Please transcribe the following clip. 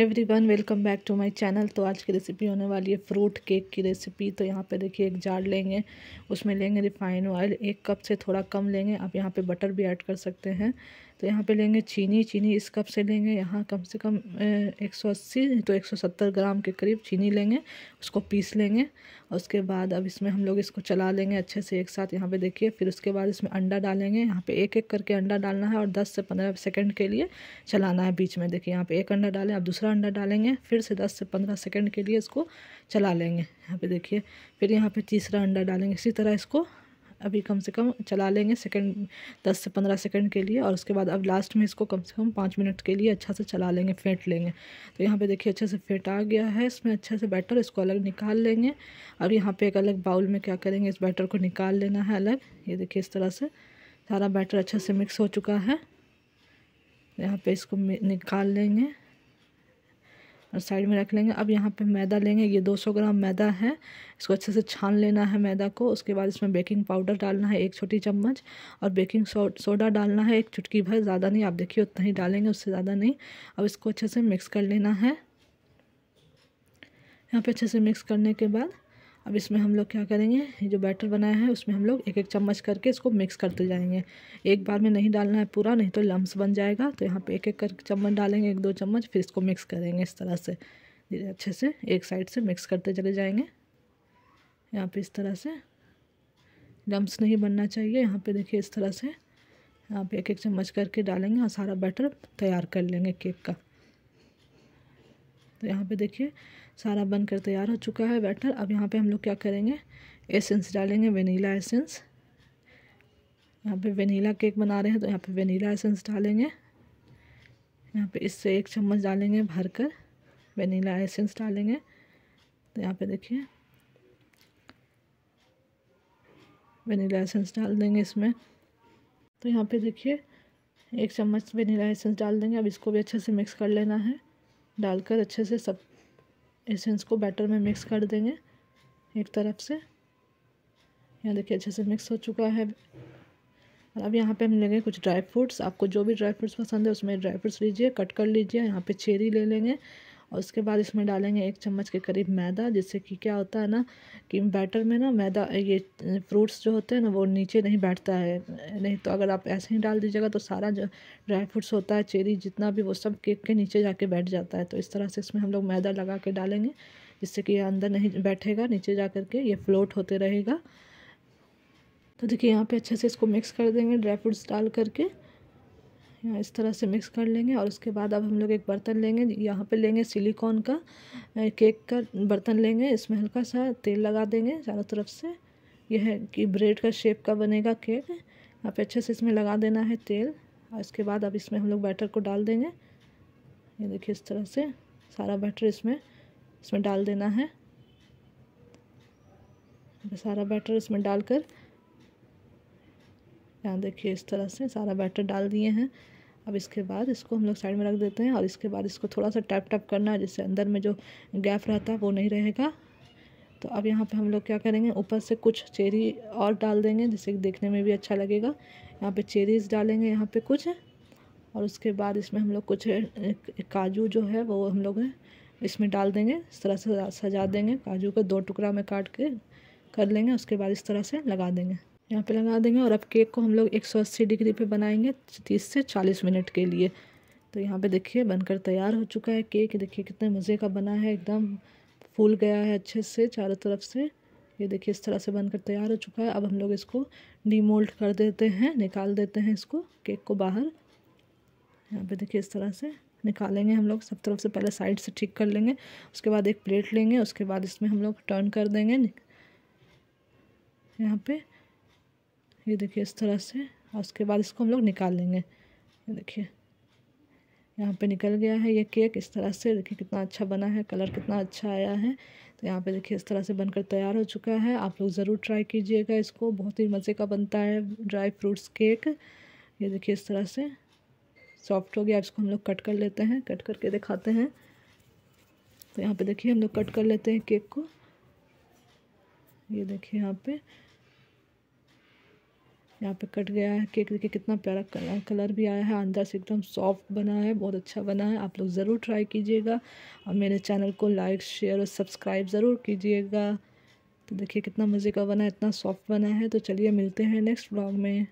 every everyone welcome back to my channel तो आज की रेसिपी होने वाली है फ्रूट केक की रेसिपी तो यहाँ पे देखिए एक जार लेंगे उसमें लेंगे रिफाइंड ऑयल एक कप से थोड़ा कम लेंगे आप यहाँ पे बटर भी ऐड कर सकते हैं तो यहाँ पे लेंगे चीनी चीनी इस कप से लेंगे यहाँ कम से कम 180 तो 170 ग्राम के करीब चीनी लेंगे उसको पीस लेंगे और उसके बाद अब इसमें हम लोग इसको चला लेंगे अच्छे से एक साथ यहाँ पे देखिए फिर उसके बाद इसमें अंडा डालेंगे यहाँ पे एक एक करके अंडा डालना है और 10 से 15 सेकंड के लिए चलाना है बीच में देखिए यहाँ पर एक अंडा डालें आप दूसरा दूसरा अंडा डालेंगे फिर से 10 से 15 सेकंड के लिए इसको चला लेंगे यहाँ पे देखिए फिर यहाँ पे तीसरा अंडा डालेंगे इसी तरह इसको अभी कम से कम चला लेंगे सेकंड 10 से 15 सेकंड के लिए और उसके बाद अब लास्ट में इसको कम से कम पाँच मिनट के लिए अच्छा से चला लेंगे फेंट लेंगे तो यहाँ पे देखिए अच्छे से फेंट आ गया है इसमें अच्छे से बैटर इसको अलग निकाल लेंगे और यहाँ पे एक अलग बाउल में क्या करेंगे इस बैटर को निकाल लेना है अलग ये देखिए इस तरह से सारा बैटर अच्छे से मिक्स हो चुका है यहाँ पर इसको निकाल लेंगे और साइड में रख लेंगे अब यहाँ पे मैदा लेंगे ये 200 ग्राम मैदा है इसको अच्छे से छान लेना है मैदा को उसके बाद इसमें बेकिंग पाउडर डालना है एक छोटी चम्मच और बेकिंग सोडा डालना है एक चुटकी भर ज़्यादा नहीं आप देखिए उतना ही डालेंगे उससे ज़्यादा नहीं अब इसको अच्छे से मिक्स कर लेना है यहाँ पे अच्छे से मिक्स करने के बाद अब इसमें हम लोग क्या करेंगे जो बैटर बनाया है उसमें हम लोग एक एक चम्मच करके इसको मिक्स करते जाएंगे एक बार में नहीं डालना है पूरा नहीं तो लम्स बन जाएगा तो यहाँ पे एक एक करके चम्मच डालेंगे एक दो चम्मच फिर इसको मिक्स करेंगे इस तरह से धीरे अच्छे से एक साइड से मिक्स करते चले जाएँगे यहाँ पर इस तरह से लम्स नहीं बनना चाहिए यहाँ पर देखिए इस तरह से यहाँ पर एक एक चम्मच करके डालेंगे और सारा बैटर तैयार कर लेंगे केक का तो यहाँ पे देखिए सारा बनकर तैयार हो चुका है बैटर अब यहाँ पे हम लोग क्या करेंगे एसेंस डालेंगे वनीला एसेंस यहाँ पे वनीला केक बना रहे हैं तो यहाँ पे वनीला एसेंस डालेंगे यहाँ पे इससे एक चम्मच डालेंगे भर कर वनीला एसेंस डालेंगे तो यहाँ पे देखिए वनीला एसेंस डाल देंगे इसमें तो यहाँ पे देखिए एक चम्मच वनीला एसेंस डाल देंगे अब इसको भी अच्छे से मिक्स कर लेना है डालकर अच्छे से सब एसेंस को बैटर में मिक्स कर देंगे एक तरफ से यहाँ देखिए अच्छे से मिक्स हो चुका है और अब यहाँ पे हम लेंगे कुछ ड्राई फ्रूट्स आपको जो भी ड्राई फ्रूट्स पसंद है उसमें ड्राई फ्रूट्स लीजिए कट कर लीजिए यहाँ पे चेरी ले लेंगे और उसके बाद इसमें डालेंगे एक चम्मच के करीब मैदा जिससे कि क्या होता है ना कि बैटर में ना मैदा ये फ्रूट्स जो होते हैं ना वो नीचे नहीं बैठता है नहीं तो अगर आप ऐसे ही डाल दीजिएगा तो सारा जो ड्राई फ्रूट्स होता है चेरी जितना भी वो सब केक के नीचे जाके बैठ जाता है तो इस तरह से इसमें हम लोग मैदा लगा के डालेंगे जिससे कि ये अंदर नहीं बैठेगा नीचे जा कर के ये फ्लोट होते रहेगा तो देखिए यहाँ पे अच्छे से इसको मिक्स कर देंगे ड्राई फ्रूट्स डाल करके इस तरह से मिक्स कर लेंगे और उसके बाद अब हम लोग एक बर्तन लेंगे यहाँ पे लेंगे सिलिकॉन का केक का बर्तन लेंगे इसमें हल्का सा तेल लगा देंगे चारों तरफ से यह है कि ब्रेड का शेप का बनेगा केक आप अच्छे से इसमें लगा देना है तेल और इसके बाद अब इसमें हम लोग बैटर को डाल देंगे ये देखिए इस तरह से सारा बैटर इसमें इसमें डाल देना है सारा बैटर इसमें डालकर यहाँ देखिए इस तरह से सारा बैटर डाल दिए हैं अब इसके बाद इसको हम लोग साइड में रख देते हैं और इसके बाद इसको थोड़ा सा टैप टैप करना है जिससे अंदर में जो गैप रहता है वो नहीं रहेगा तो अब यहाँ पे हम लोग क्या करेंगे ऊपर से कुछ चेरी और डाल देंगे जिससे देखने में भी अच्छा लगेगा यहाँ पे चेरीज़ डालेंगे यहाँ पे कुछ और उसके बाद इसमें हम लोग कुछ काजू जो है वो हम लोग इसमें डाल देंगे इस तरह से सजा देंगे काजू को दो टुकड़ा में काट के कर लेंगे उसके बाद इस तरह से लगा देंगे यहाँ पे लगा देंगे और अब केक को हम लोग 180 डिग्री पे बनाएंगे 30 से 40 मिनट के लिए तो यहाँ पे देखिए बनकर तैयार हो चुका है केक देखिए कितने मज़े का बना है एकदम फूल गया है अच्छे से चारों तरफ से ये देखिए इस तरह से बनकर तैयार हो चुका है अब हम लोग इसको डीमोल्ड कर देते हैं निकाल देते हैं इसको केक को बाहर यहाँ पे देखिए इस तरह से निकालेंगे हम लोग सब तरफ से पहले साइड से ठीक कर लेंगे उसके बाद एक प्लेट लेंगे उसके बाद इसमें हम लोग टर्न कर देंगे यहाँ पर ये देखिए इस तरह से और उसके बाद इसको हम लोग निकाल लेंगे ये देखिए यहाँ पे निकल गया है ये केक इस तरह से देखिए कितना अच्छा बना है कलर कितना अच्छा आया है तो यहाँ पे देखिए इस तरह से बनकर तैयार हो चुका है आप लोग ज़रूर ट्राई कीजिएगा इसको बहुत ही मज़े का बनता है ड्राई फ्रूट्स केक ये देखिए इस तरह से सॉफ्ट हो गया इसको हम लोग कट कर लेते हैं कट करके दिखाते हैं तो यहाँ पर देखिए हम लोग कट कर लेते हैं केक को ये देखिए यहाँ पर यहाँ पे कट गया है केक देखिए कितना प्यारा कलर कलर भी आया है अंदर से एकदम सॉफ्ट बना है बहुत अच्छा बना है आप लोग ज़रूर ट्राई कीजिएगा और मेरे चैनल को लाइक शेयर और सब्सक्राइब ज़रूर कीजिएगा तो देखिए कितना मज़े का बना है इतना सॉफ्ट बना है तो चलिए मिलते हैं नेक्स्ट ब्लॉग में